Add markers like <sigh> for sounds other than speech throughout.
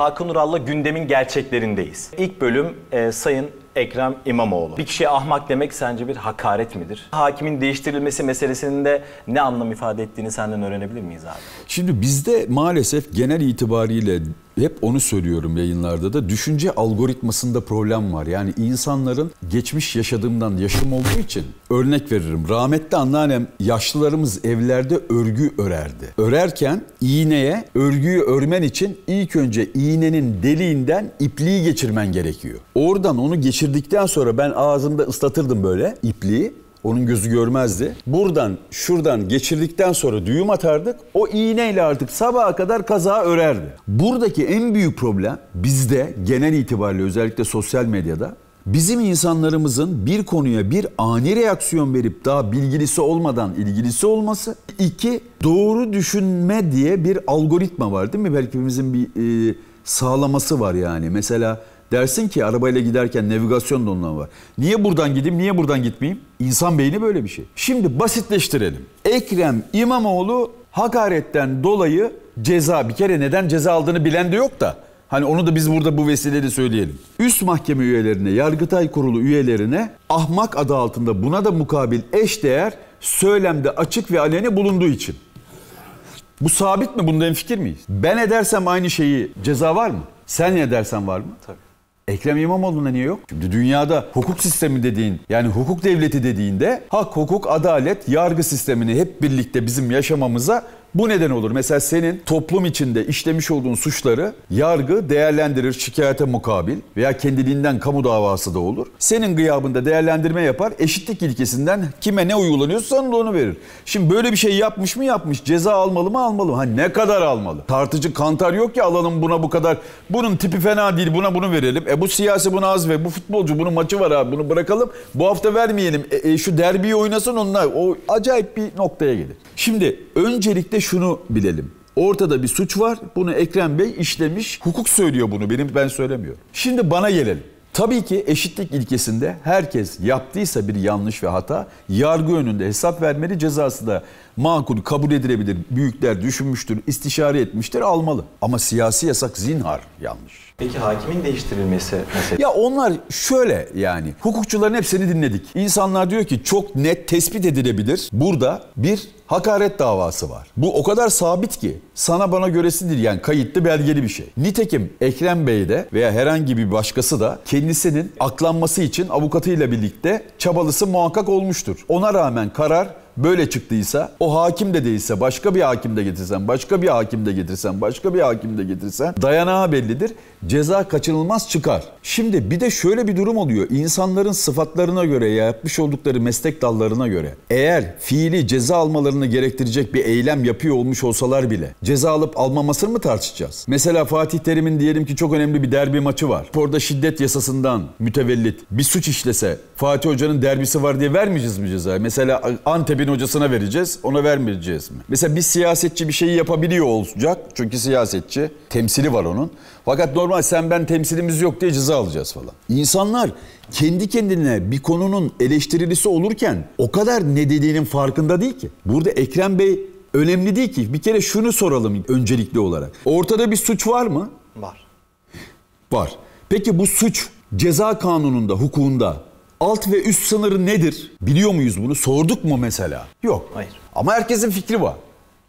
Hakan Ural'la gündemin gerçeklerindeyiz. İlk bölüm e, Sayın Ekrem İmamoğlu. Bir kişiye ahmak demek sence bir hakaret midir? Hakimin değiştirilmesi meselesinin de ne anlam ifade ettiğini senden öğrenebilir miyiz abi? Şimdi bizde maalesef genel itibariyle hep onu söylüyorum yayınlarda da düşünce algoritmasında problem var. Yani insanların geçmiş yaşadığımdan yaşım olduğu için örnek veririm. Rahmetli anneannem yaşlılarımız evlerde örgü örerdi. Örerken iğneye örgüyü örmen için ilk önce iğnenin deliğinden ipliği geçirmen gerekiyor. Oradan onu geçir geçirdikten sonra ben ağzımda ıslatırdım böyle ipliği. Onun gözü görmezdi. Buradan şuradan geçirdikten sonra düğüm atardık. O iğneyle artık sabaha kadar kaza örerdi. Buradaki en büyük problem bizde genel itibariyle özellikle sosyal medyada bizim insanlarımızın bir konuya bir ani reaksiyon verip daha bilgilisi olmadan ilgilisi olması. iki doğru düşünme diye bir algoritma var değil mi? Belki hepimizin bir e, sağlaması var yani. Mesela Dersin ki arabayla giderken navigasyon da ondan var. Niye buradan gideyim, niye buradan gitmeyeyim? İnsan beyni böyle bir şey. Şimdi basitleştirelim. Ekrem İmamoğlu hakaretten dolayı ceza bir kere neden ceza aldığını bilen de yok da Hani onu da biz burada bu vesileyle söyleyelim. Üst mahkeme üyelerine, Yargıtay Kurulu üyelerine ahmak adı altında buna da mukabil eş değer söylemde açık ve aleni bulunduğu için. Bu sabit mi? Bunda en fikir miyiz? Ben edersem aynı şeyi ceza var mı? Sen edersen var mı? Tabii. Ekrem İmamoğlu'na niye yok? Şimdi dünyada hukuk sistemi dediğin yani hukuk devleti dediğinde hak, hukuk, adalet, yargı sistemini hep birlikte bizim yaşamamıza bu neden olur. Mesela senin toplum içinde işlemiş olduğun suçları yargı değerlendirir şikayete mukabil veya kendiliğinden kamu davası da olur. Senin gıyabında değerlendirme yapar. Eşitlik ilkesinden kime ne uygulanıyorsa onu verir. Şimdi böyle bir şey yapmış mı yapmış. Ceza almalı mı almalı mı? Ha ne kadar almalı? Tartıcı kantar yok ya alalım buna bu kadar. Bunun tipi fena değil buna bunu verelim. E bu siyasi buna az ve bu futbolcu bunun maçı var abi bunu bırakalım. Bu hafta vermeyelim. E, e, şu derbiyi oynasın onlar. O acayip bir noktaya gelir. Şimdi Öncelikle şunu bilelim. Ortada bir suç var. Bunu Ekrem Bey işlemiş. Hukuk söylüyor bunu. Benim ben söylemiyorum. Şimdi bana gelelim. Tabii ki eşitlik ilkesinde herkes yaptıysa bir yanlış ve hata yargı önünde hesap vermeli, cezası da makul, kabul edilebilir. Büyükler düşünmüştür, istişare etmiştir, almalı. Ama siyasi yasak zinhar yanlış. Peki hakimin değiştirilmesi mesela? Ya onlar şöyle yani hukukçuların hepsini dinledik. İnsanlar diyor ki çok net tespit edilebilir. Burada bir hakaret davası var. Bu o kadar sabit ki sana bana göresidir yani kayıtlı belgeli bir şey. Nitekim Ekrem Bey de veya herhangi bir başkası da kendisinin aklanması için avukatıyla birlikte çabalısı muhakkak olmuştur. Ona rağmen karar böyle çıktıysa o hakim de değilse başka bir hakim de getirsen, başka bir hakim de getirsen, başka bir hakim de getirsen dayanağı bellidir ceza kaçınılmaz çıkar. Şimdi bir de şöyle bir durum oluyor. İnsanların sıfatlarına göre ya yapmış oldukları meslek dallarına göre eğer fiili ceza almalarını gerektirecek bir eylem yapıyor olmuş olsalar bile ceza alıp almamasını mı tartışacağız? Mesela Fatih Terim'in diyelim ki çok önemli bir derbi maçı var. Orada şiddet yasasından mütevellit bir suç işlese Fatih Hoca'nın derbisi var diye vermeyeceğiz mi ceza? Mesela Antep'in hocasına vereceğiz ona vermeyeceğiz mi? Mesela bir siyasetçi bir şeyi yapabiliyor olacak çünkü siyasetçi temsili var onun. Fakat normal normal sen ben temsilimiz yok diye ceza alacağız falan. İnsanlar kendi kendine bir konunun eleştirilisi olurken o kadar ne dediğinin farkında değil ki. Burada Ekrem Bey önemli değil ki. Bir kere şunu soralım öncelikli olarak. Ortada bir suç var mı? Var. Var. Peki bu suç ceza kanununda, hukukunda alt ve üst sınırı nedir? Biliyor muyuz bunu? Sorduk mu mesela? Yok. Hayır. Ama herkesin fikri var.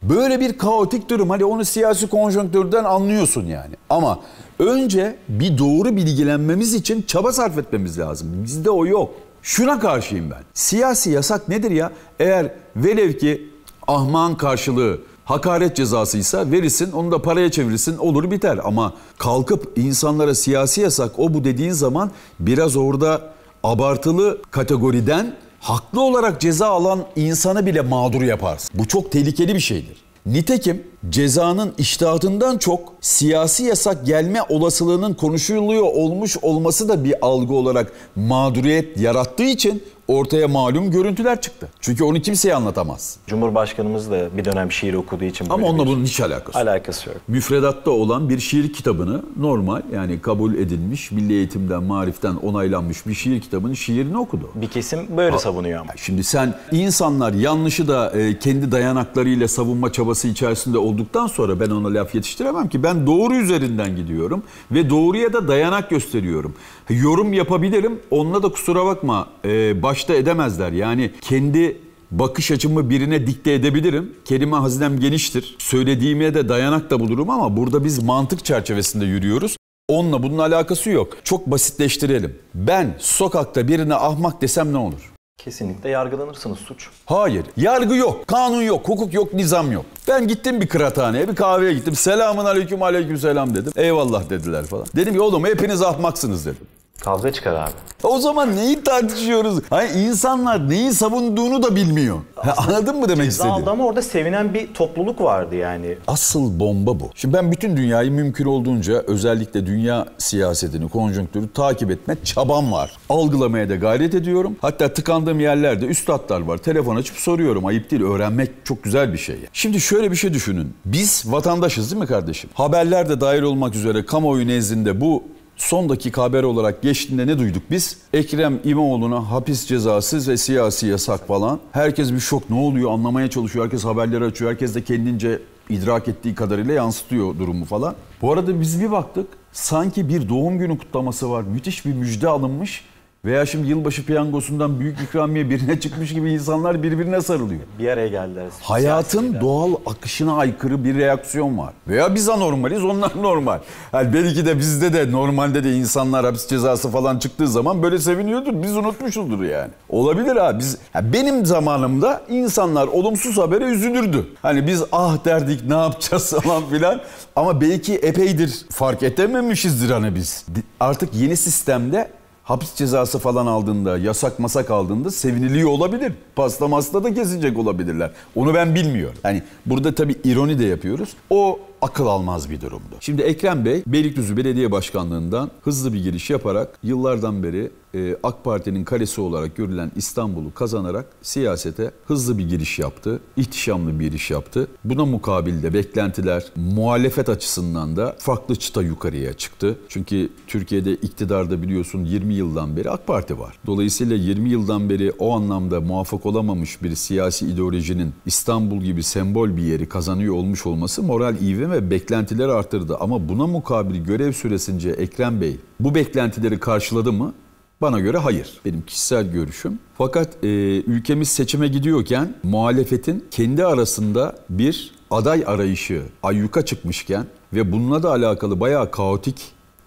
Böyle bir kaotik durum. Hani onu siyasi konjonktürden anlıyorsun yani. Ama Önce bir doğru bilgilenmemiz için çaba sarf etmemiz lazım. Bizde o yok. Şuna karşıyım ben. Siyasi yasak nedir ya? Eğer velev ki ahman karşılığı hakaret cezasıysa verirsin onu da paraya çevirirsin olur biter. Ama kalkıp insanlara siyasi yasak o bu dediğin zaman biraz orada abartılı kategoriden haklı olarak ceza alan insanı bile mağdur yaparsın. Bu çok tehlikeli bir şeydir. Nitekim cezanın iştahatından çok siyasi yasak gelme olasılığının konuşuluyor olmuş olması da bir algı olarak mağduriyet yarattığı için ortaya malum görüntüler çıktı. Çünkü onu kimseye anlatamaz. Cumhurbaşkanımız da bir dönem şiir okuduğu için Ama onunla bunun hiç alakası yok. Alakası yok. Müfredatta olan bir şiir kitabını normal yani kabul edilmiş, milli eğitimden, mariften onaylanmış bir şiir kitabının şiirini okudu. Bir kesim böyle ha, savunuyor ama. Şimdi sen insanlar yanlışı da e, kendi dayanaklarıyla savunma çabası içerisinde olduktan sonra ben ona laf yetiştiremem ki. Ben doğru üzerinden gidiyorum ve doğruya da dayanak gösteriyorum. Yorum yapabilirim. Onunla da kusura bakma. E, baş karşıta edemezler. Yani kendi bakış açımı birine dikte edebilirim. Kelime hazinem geniştir. Söylediğime de dayanak da bulurum ama burada biz mantık çerçevesinde yürüyoruz. Onunla bunun alakası yok. Çok basitleştirelim. Ben sokakta birine ahmak desem ne olur? Kesinlikle yargılanırsınız suç. Hayır. Yargı yok. Kanun yok. Hukuk yok. Nizam yok. Ben gittim bir kıraathaneye, bir kahveye gittim. Selamun aleyküm aleyküm selam dedim. Eyvallah dediler falan. Dedim ki oğlum hepiniz ahmaksınız dedim. Kavga çıkar abi. O zaman neyi tartışıyoruz? Hayır insanlar neyi savunduğunu da bilmiyor. Ha, anladın mı demek istediğimi? aldı ama orada sevinen bir topluluk vardı yani. Asıl bomba bu. Şimdi ben bütün dünyayı mümkün olduğunca özellikle dünya siyasetini, konjonktürü takip etme çabam var. Algılamaya da gayret ediyorum. Hatta tıkandığım yerlerde üstadlar var. Telefon açıp soruyorum. Ayıp değil öğrenmek çok güzel bir şey. Şimdi şöyle bir şey düşünün. Biz vatandaşız değil mi kardeşim? Haberlerde de dahil olmak üzere kamuoyu nezdinde bu son dakika haber olarak geçtiğinde ne duyduk biz? Ekrem İmamoğlu'na hapis cezası ve siyasi yasak falan. Herkes bir şok ne oluyor anlamaya çalışıyor. Herkes haberleri açıyor. Herkes de kendince idrak ettiği kadarıyla yansıtıyor durumu falan. Bu arada biz bir baktık sanki bir doğum günü kutlaması var. Müthiş bir müjde alınmış. Veya şimdi yılbaşı piyangosundan büyük ikramiye birine çıkmış gibi insanlar birbirine sarılıyor. Bir araya geldiler. Hayatın doğal akışına aykırı bir reaksiyon var. Veya biz anormaliz onlar normal. Yani belki de bizde de normalde de insanlar hapis cezası falan çıktığı zaman böyle seviniyordur. Biz unutmuşuzdur yani. Olabilir ha. Biz, yani benim zamanımda insanlar olumsuz habere üzülürdü. Hani biz ah derdik ne yapacağız <laughs> falan filan. Ama belki epeydir fark edememişizdir hani biz. Artık yeni sistemde hapis cezası falan aldığında, yasak masak aldığında seviniliyor olabilir. Pasta masta da kesecek olabilirler. Onu ben bilmiyorum. Yani burada tabii ironi de yapıyoruz. O akıl almaz bir durumdu. Şimdi Ekrem Bey Beylikdüzü Belediye Başkanlığı'ndan hızlı bir giriş yaparak yıllardan beri e, AK Parti'nin kalesi olarak görülen İstanbul'u kazanarak siyasete hızlı bir giriş yaptı. İhtişamlı bir giriş yaptı. Buna mukabilde beklentiler muhalefet açısından da farklı çıta yukarıya çıktı. Çünkü Türkiye'de iktidarda biliyorsun 20 yıldan beri AK Parti var. Dolayısıyla 20 yıldan beri o anlamda muvaffak olamamış bir siyasi ideolojinin İstanbul gibi sembol bir yeri kazanıyor olmuş olması moral iyi ve ve beklentileri arttırdı Ama buna mukabil görev süresince Ekrem Bey bu beklentileri karşıladı mı? Bana göre hayır. Benim kişisel görüşüm. Fakat e, ülkemiz seçime gidiyorken muhalefetin kendi arasında bir aday arayışı ayyuka çıkmışken ve bununla da alakalı bayağı kaotik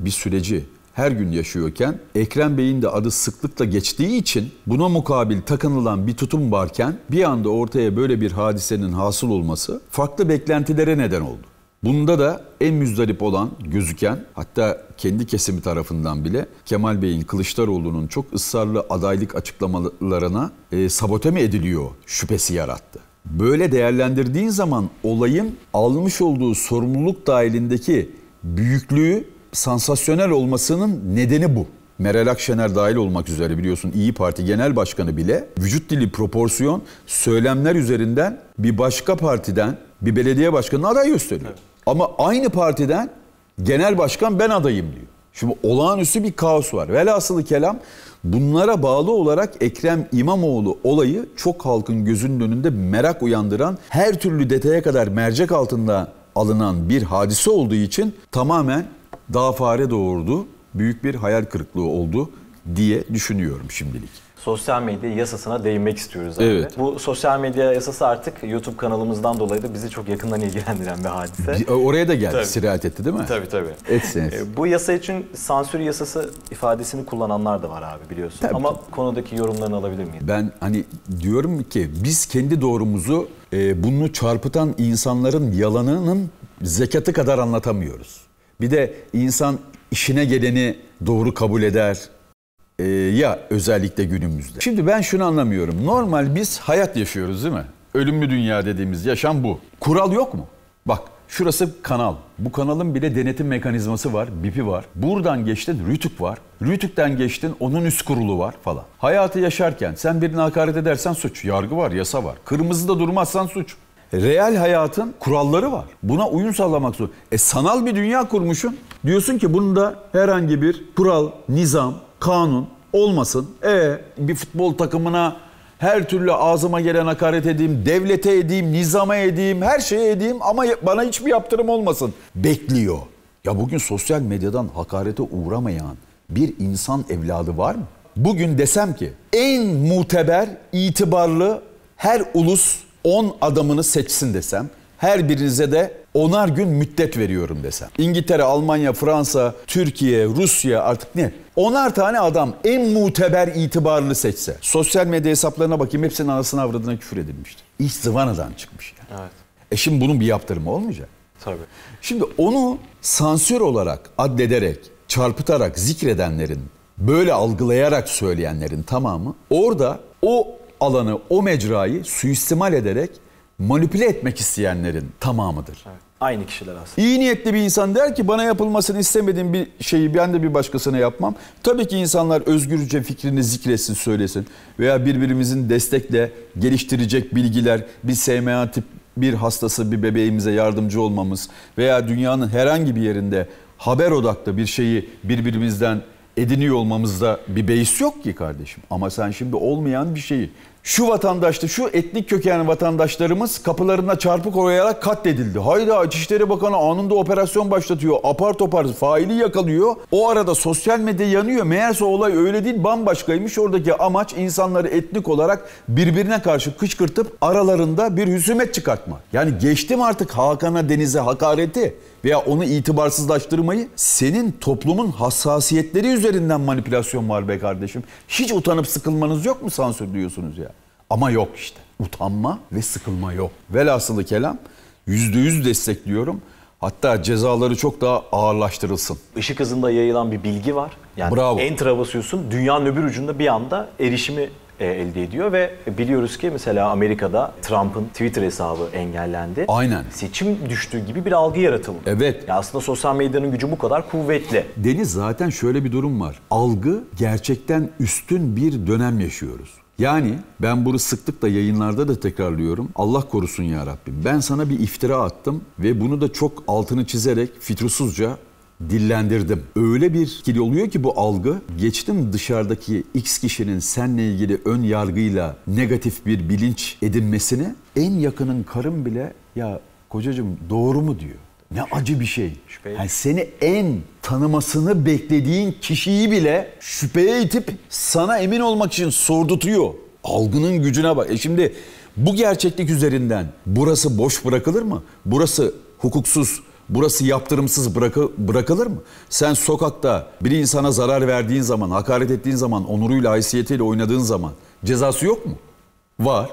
bir süreci her gün yaşıyorken Ekrem Bey'in de adı sıklıkla geçtiği için buna mukabil takınılan bir tutum varken bir anda ortaya böyle bir hadisenin hasıl olması farklı beklentilere neden oldu. Bunda da en müzdarip olan, gözüken hatta kendi kesimi tarafından bile Kemal Bey'in Kılıçdaroğlu'nun çok ısrarlı adaylık açıklamalarına e, sabote mi ediliyor şüphesi yarattı. Böyle değerlendirdiğin zaman olayın almış olduğu sorumluluk dahilindeki büyüklüğü sansasyonel olmasının nedeni bu. Meral Akşener dahil olmak üzere biliyorsun İyi Parti Genel Başkanı bile vücut dili proporsiyon söylemler üzerinden bir başka partiden bir belediye başkanına aday gösteriyor. Evet. Ama aynı partiden genel başkan ben adayım diyor. Şimdi olağanüstü bir kaos var. Velhasılı kelam bunlara bağlı olarak Ekrem İmamoğlu olayı çok halkın gözünün önünde merak uyandıran her türlü detaya kadar mercek altında alınan bir hadise olduğu için tamamen daha fare doğurdu. Büyük bir hayal kırıklığı oldu diye düşünüyorum şimdilik sosyal medya yasasına değinmek istiyoruz abi. Evet. Bu sosyal medya yasası artık YouTube kanalımızdan dolayı da bizi çok yakından ilgilendiren bir hadise. E, oraya da geldi, tabii. sirayet etti değil mi? Tabii tabii. Etsin. E, bu yasa için sansür yasası ifadesini kullananlar da var abi biliyorsun. Tabii. Ama konudaki yorumlarını alabilir miyiz? Ben hani diyorum ki biz kendi doğrumuzu e, bunu çarpıtan insanların yalanının zekatı kadar anlatamıyoruz. Bir de insan işine geleni doğru kabul eder, ee, ya özellikle günümüzde. Şimdi ben şunu anlamıyorum. Normal biz hayat yaşıyoruz değil mi? Ölümlü dünya dediğimiz yaşam bu. Kural yok mu? Bak Şurası kanal. Bu kanalın bile denetim mekanizması var, BIP'i var. Buradan geçtin Rütük var. Rütük'ten geçtin onun üst kurulu var falan. Hayatı yaşarken sen birini hakaret edersen suç. Yargı var, yasa var. Kırmızıda durmazsan suç. Real hayatın kuralları var. Buna uyum sağlamak zor. E sanal bir dünya kurmuşsun. Diyorsun ki bunda herhangi bir kural, nizam, kanun olmasın. E bir futbol takımına her türlü ağzıma gelen hakaret edeyim, devlete edeyim, nizama edeyim, her şeye edeyim ama bana hiçbir yaptırım olmasın. Bekliyor. Ya bugün sosyal medyadan hakarete uğramayan bir insan evladı var mı? Bugün desem ki en muteber, itibarlı her ulus 10 adamını seçsin desem her birinize de onar gün müddet veriyorum desem. İngiltere, Almanya, Fransa, Türkiye, Rusya artık ne? Onar tane adam en muteber itibarını seçse. Sosyal medya hesaplarına bakayım hepsinin anasını avradına küfür edilmiştir. İş zıvanadan çıkmış yani. Evet. E şimdi bunun bir yaptırımı olmayacak. Tabii. Şimdi onu sansür olarak addederek, çarpıtarak zikredenlerin, böyle algılayarak söyleyenlerin tamamı orada o alanı, o mecrayı suistimal ederek manipüle etmek isteyenlerin tamamıdır. Evet. Aynı kişiler aslında. İyi niyetli bir insan der ki bana yapılmasını istemediğim bir şeyi ben de bir başkasına yapmam. Tabii ki insanlar özgürce fikrini zikretsin, söylesin. Veya birbirimizin destekle geliştirecek bilgiler, bir SMA tip bir hastası bir bebeğimize yardımcı olmamız veya dünyanın herhangi bir yerinde haber odaklı bir şeyi birbirimizden ediniyor olmamızda bir beis yok ki kardeşim. Ama sen şimdi olmayan bir şeyi şu vatandaşta, şu etnik kökenli vatandaşlarımız kapılarına çarpı koyarak katledildi. Hayda İçişleri Bakanı anında operasyon başlatıyor. Apar topar faili yakalıyor. O arada sosyal medya yanıyor. Meğerse olay öyle değil bambaşkaymış. Oradaki amaç insanları etnik olarak birbirine karşı kışkırtıp aralarında bir hüsumet çıkartma. Yani geçtim artık Hakan'a Deniz'e hakareti veya onu itibarsızlaştırmayı senin toplumun hassasiyetleri üzerinden manipülasyon var be kardeşim. Hiç utanıp sıkılmanız yok mu diyorsunuz ya? Ama yok işte. Utanma ve sıkılma yok. Velhasılı kelam yüzde yüz destekliyorum. Hatta cezaları çok daha ağırlaştırılsın. Işık hızında yayılan bir bilgi var. Yani Bravo. en travasıyorsun dünyanın öbür ucunda bir anda erişimi e, elde ediyor ve biliyoruz ki mesela Amerika'da Trump'ın Twitter hesabı engellendi. Aynen. Seçim düştüğü gibi bir algı yaratıldı. Evet. Ya aslında sosyal medyanın gücü bu kadar kuvvetli. Deniz zaten şöyle bir durum var. Algı gerçekten üstün bir dönem yaşıyoruz. Yani ben bunu sıklıkla yayınlarda da tekrarlıyorum. Allah korusun ya Rabbim. Ben sana bir iftira attım ve bunu da çok altını çizerek fitursuzca dillendirdim. Öyle bir etkili oluyor ki bu algı geçtim dışarıdaki X kişinin seninle ilgili ön yargıyla negatif bir bilinç edinmesini en yakının karım bile ya kocacığım doğru mu diyor. Ne acı bir şey. Yani seni en tanımasını beklediğin kişiyi bile şüpheye itip sana emin olmak için sordutuyor. Algının gücüne bak. E şimdi bu gerçeklik üzerinden burası boş bırakılır mı? Burası hukuksuz, Burası yaptırımsız bırakı, bırakılır mı? Sen sokakta bir insana zarar verdiğin zaman, hakaret ettiğin zaman, onuruyla, haysiyetiyle oynadığın zaman cezası yok mu? Var.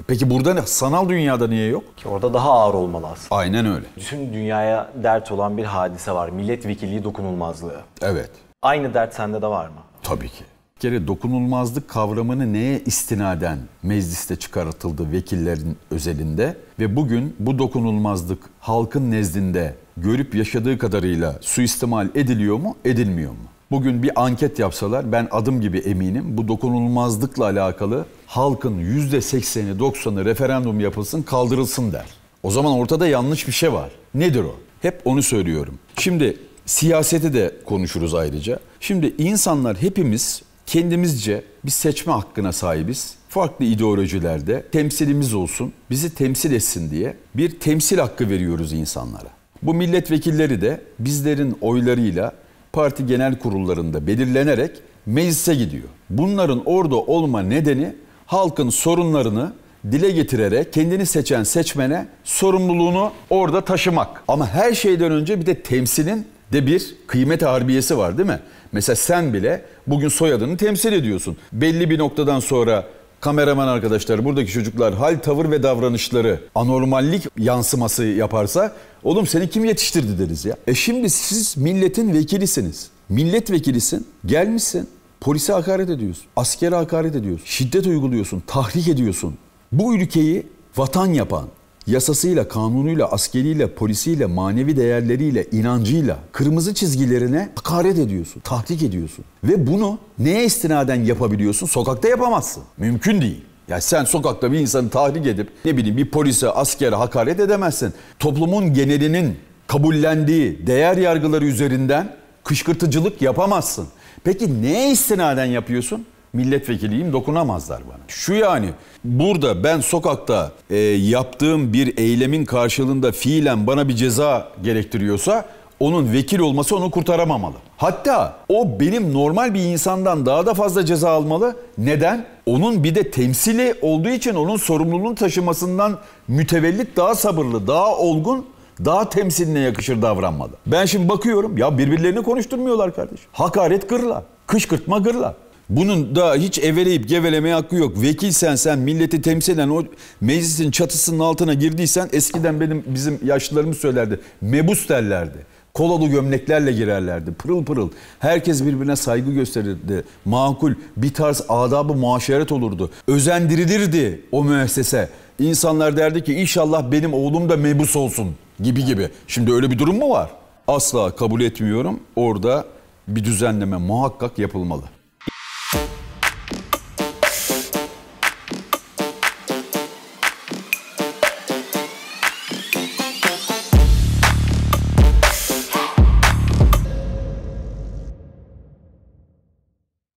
E peki burada ne? Sanal dünyada niye yok? Ki orada daha ağır olmalı aslında. Aynen öyle. Bütün dünyaya dert olan bir hadise var. Milletvekilliği dokunulmazlığı. Evet. Aynı dert sende de var mı? Tabii ki kere dokunulmazlık kavramını neye istinaden mecliste çıkartıldı vekillerin özelinde ve bugün bu dokunulmazlık halkın nezdinde görüp yaşadığı kadarıyla suistimal ediliyor mu, edilmiyor mu? Bugün bir anket yapsalar ben adım gibi eminim bu dokunulmazlıkla alakalı halkın %80'i 90'ı referandum yapılsın kaldırılsın der. O zaman ortada yanlış bir şey var. Nedir o? Hep onu söylüyorum. Şimdi siyaseti de konuşuruz ayrıca. Şimdi insanlar hepimiz kendimizce bir seçme hakkına sahibiz. Farklı ideolojilerde temsilimiz olsun, bizi temsil etsin diye bir temsil hakkı veriyoruz insanlara. Bu milletvekilleri de bizlerin oylarıyla parti genel kurullarında belirlenerek meclise gidiyor. Bunların orada olma nedeni halkın sorunlarını dile getirerek kendini seçen seçmene sorumluluğunu orada taşımak. Ama her şeyden önce bir de temsilin de bir kıymet harbiyesi var değil mi? Mesela sen bile bugün soyadını temsil ediyorsun. Belli bir noktadan sonra kameraman arkadaşlar buradaki çocuklar hal, tavır ve davranışları anormallik yansıması yaparsa oğlum seni kim yetiştirdi deriz ya. E şimdi siz milletin vekilisiniz. Milletvekilisin, gelmişsin, polise hakaret ediyorsun, askere hakaret ediyorsun, şiddet uyguluyorsun, tahrik ediyorsun. Bu ülkeyi vatan yapan, yasasıyla, kanunuyla, askeriyle, polisiyle, manevi değerleriyle, inancıyla kırmızı çizgilerine hakaret ediyorsun, tahrik ediyorsun. Ve bunu neye istinaden yapabiliyorsun? Sokakta yapamazsın. Mümkün değil. Ya sen sokakta bir insanı tahrik edip ne bileyim bir polise, askere hakaret edemezsin. Toplumun genelinin kabullendiği değer yargıları üzerinden kışkırtıcılık yapamazsın. Peki neye istinaden yapıyorsun? milletvekiliyim dokunamazlar bana. Şu yani burada ben sokakta e, yaptığım bir eylemin karşılığında fiilen bana bir ceza gerektiriyorsa onun vekil olması onu kurtaramamalı. Hatta o benim normal bir insandan daha da fazla ceza almalı. Neden? Onun bir de temsili olduğu için onun sorumluluğunu taşımasından mütevellit daha sabırlı, daha olgun daha temsiline yakışır davranmalı. Ben şimdi bakıyorum ya birbirlerini konuşturmuyorlar kardeş. Hakaret gırla, kışkırtma gırla. Bunun da hiç eveleyip geveleme hakkı yok. Vekilsen sen milleti temsilen o meclisin çatısının altına girdiysen eskiden benim bizim yaşlılarımız söylerdi. Mebus derlerdi. Kolalı gömleklerle girerlerdi. Pırıl pırıl. Herkes birbirine saygı gösterirdi. Makul bir tarz adabı muaşeret olurdu. Özendirilirdi o müessese. İnsanlar derdi ki inşallah benim oğlum da mebus olsun gibi gibi. Şimdi öyle bir durum mu var? Asla kabul etmiyorum. Orada bir düzenleme muhakkak yapılmalı.